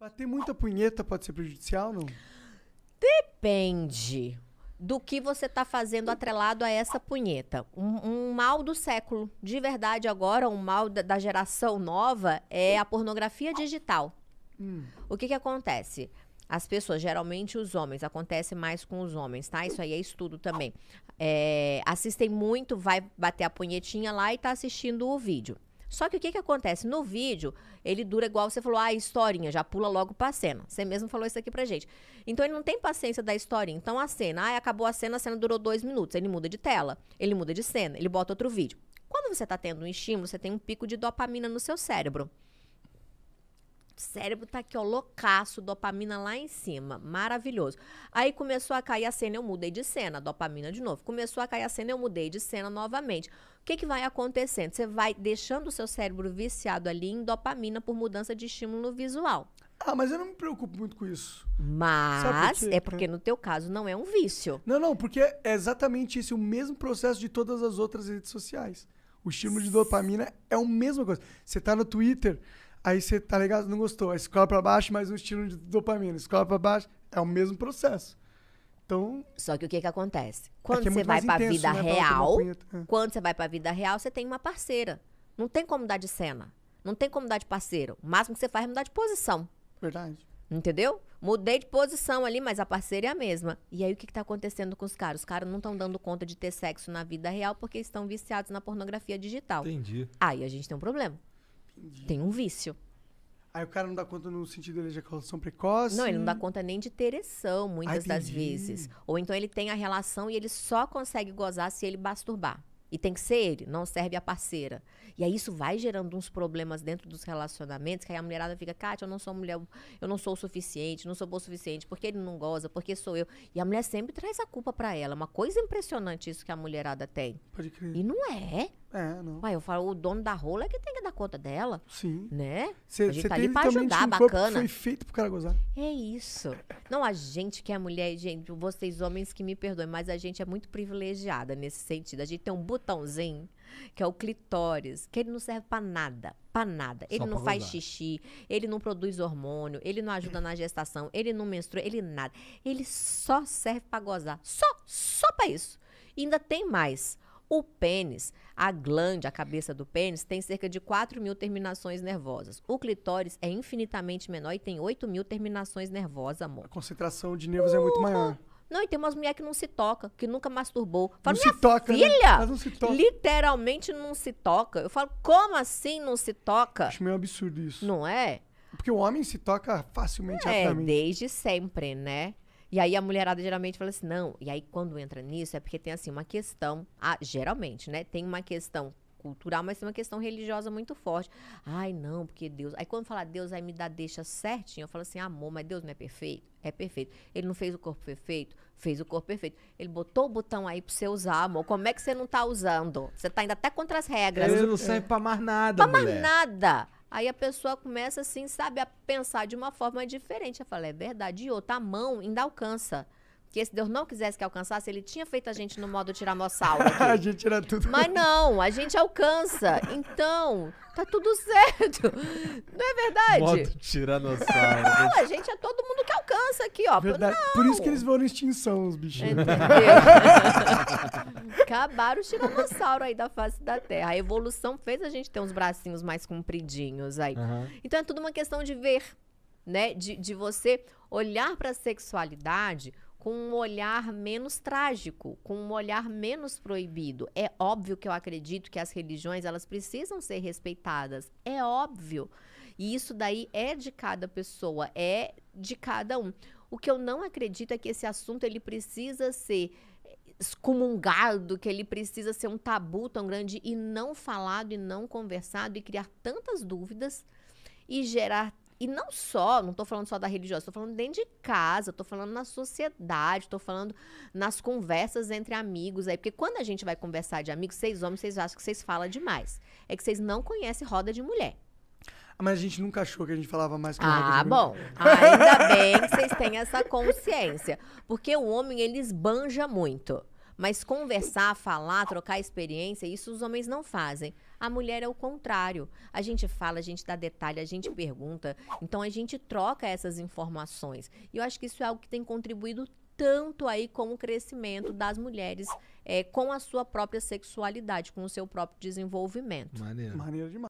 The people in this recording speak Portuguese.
Bater muita punheta pode ser prejudicial, não? Depende do que você está fazendo atrelado a essa punheta. Um, um, mal do século, de verdade agora, um mal da, da geração nova é a pornografia digital. Hum. O que que acontece? As pessoas, geralmente os homens, acontece mais com os homens, tá? Isso aí é estudo também. É, assistem muito, vai bater a punhetinha lá e tá assistindo o vídeo. Só que o que, que acontece? No vídeo, ele dura igual você falou, ah, historinha, já pula logo pra cena. Você mesmo falou isso aqui pra gente. Então ele não tem paciência da historinha. Então a cena, ah, acabou a cena, a cena durou dois minutos. Ele muda de tela, ele muda de cena, ele bota outro vídeo. Quando você tá tendo um estímulo, você tem um pico de dopamina no seu cérebro cérebro tá aqui, ó, loucaço, dopamina lá em cima. Maravilhoso. Aí começou a cair a cena, eu mudei de cena, dopamina de novo. Começou a cair a cena, eu mudei de cena novamente. O que, que vai acontecendo? Você vai deixando o seu cérebro viciado ali em dopamina por mudança de estímulo visual. Ah, mas eu não me preocupo muito com isso. Mas por é porque no teu caso não é um vício. Não, não, porque é exatamente esse é o mesmo processo de todas as outras redes sociais. O estímulo de dopamina é a mesma coisa. Você tá no Twitter, Aí você tá ligado, não gostou. Aí escola pra baixo, mais um estímulo de dopamina. Escola pra baixo, é o mesmo processo. Então. Só que o que que acontece? É quando é você é vai pra vida né? real, pra é. quando você vai pra vida real, você tem uma parceira. Não tem como dar de cena. Não tem como dar de parceiro. O máximo que você faz é mudar de posição. Verdade. Entendeu? Mudei de posição ali, mas a parceira é a mesma. E aí o que, está acontecendo com os caras? Os caras não estão dando conta de ter sexo na vida real porque estão viciados na pornografia digital. Entendi. Aí a gente tem um problema. Entendi. Tem um vício. Aí o cara não dá conta no sentido de ejaculação precoce? Não, ele não dá conta nem de ter ereção, muitas Ai, das vezes. Ou então ele tem a relação e ele só consegue gozar se ele masturbar. E tem que ser ele, não serve a parceira. E aí isso vai gerando uns problemas dentro dos relacionamentos, que aí a mulherada fica, Kátia, eu não sou mulher, eu não sou o suficiente, não sou boa o suficiente, porque ele não goza, porque sou eu. E a mulher sempre traz a culpa para ela. É uma coisa impressionante isso que a mulherada tem. Pode crer. E não é. É, não. Ué, eu falo, o dono da rola é que tem que dar conta dela. Sim. Né? Cê, a gente tá ali pra ajudar, um bacana. Foi feito pro cara gozar. É isso. Não, a gente que é mulher, gente, vocês homens que me perdoem, mas a gente é muito privilegiada nesse sentido. A gente tem um botãozinho que é o clitóris, que ele não serve para nada, para nada. Ele Só não faz gozar. xixi, ele não produz hormônio, ele não ajuda na gestação, ele não menstrua, ele nada. Ele só serve para gozar, só, só para isso. E ainda tem mais. O pênis, a glande, a cabeça do pênis, tem cerca de 4 mil terminações nervosas. O clitóris é infinitamente menor e tem 8 mil terminações nervosas, amor. A concentração de nervos uhum. é muito uhum. maior. Não, e tem umas mulheres que não se toca, que nunca masturbou. Fala, não se toca, né? filha, né? não se toca. literalmente não se toca. Eu falo, como assim não se toca? Acho meio absurdo isso. Não é? Porque o homem se toca facilmente, é, É, desde sempre, né? E aí a mulherada geralmente fala assim, não. E aí quando entra nisso é porque tem assim uma questão, ah, geralmente, né? Tem uma questão cultural, mas tem uma questão religiosa muito forte. Ai, não, porque Deus. Aí quando fala Deus, aí me dá deixa certinho. Eu falo assim, amor, mas Deus não é perfeito? É perfeito. Ele não fez o corpo perfeito? Fez o corpo perfeito. Ele botou o botão aí pra você usar, amor. Como é que você não tá usando? Você tá indo até contra as regras. Ele não serve pra mais nada, Pra mulher. mais nada. Aí a pessoa começa assim, sabe, a pensar de uma forma diferente. Eu falo, é verdade. E outra, mão ainda alcança. Porque se Deus não quisesse que alcançasse, ele tinha feito a gente no modo tiranossauro. a gente tira tudo. Mas não, a gente alcança. Então, tá tudo certo. Não é verdade? Modo tiranossauro. Né? Não, a gente é todo mundo alcança aqui, ó. Verdade. Não. Por isso que eles vão em extinção, os bichinhos. Entendeu? Acabaram o tiranossauros aí da face da Terra. A evolução fez a gente ter uns bracinhos mais compridinhos aí. Uhum. Então é tudo uma questão de ver, né? De, de você olhar para a sexualidade com um olhar menos trágico, com um olhar menos proibido. É óbvio que eu acredito que as religiões elas precisam ser respeitadas. É óbvio. E isso daí é de cada pessoa, é de cada um. O que eu não acredito é que esse assunto ele precisa ser eh, excomungado, que ele precisa ser um tabu tão grande e não falado e não conversado e criar tantas dúvidas e gerar e não só, não estou falando só da religiosa, estou falando dentro de casa, estou falando na sociedade, estou falando nas conversas entre amigos aí, porque quando a gente vai conversar de amigos, vocês homens, vocês acham que vocês falam demais. É que vocês não conhecem roda de mulher. Mas a gente nunca achou que a gente falava mais que Ah, bom. Ah, ainda bem que vocês têm essa consciência. Porque o homem, ele esbanja muito. Mas conversar, falar, trocar experiência, isso os homens não fazem. A mulher é o contrário. A gente fala, a gente dá detalhe, a gente pergunta. Então a gente troca essas informações. E eu acho que isso é algo que tem contribuído tanto aí com o crescimento das mulheres é, com a sua própria sexualidade, com o seu próprio desenvolvimento. Maneiro. Maneiro demais.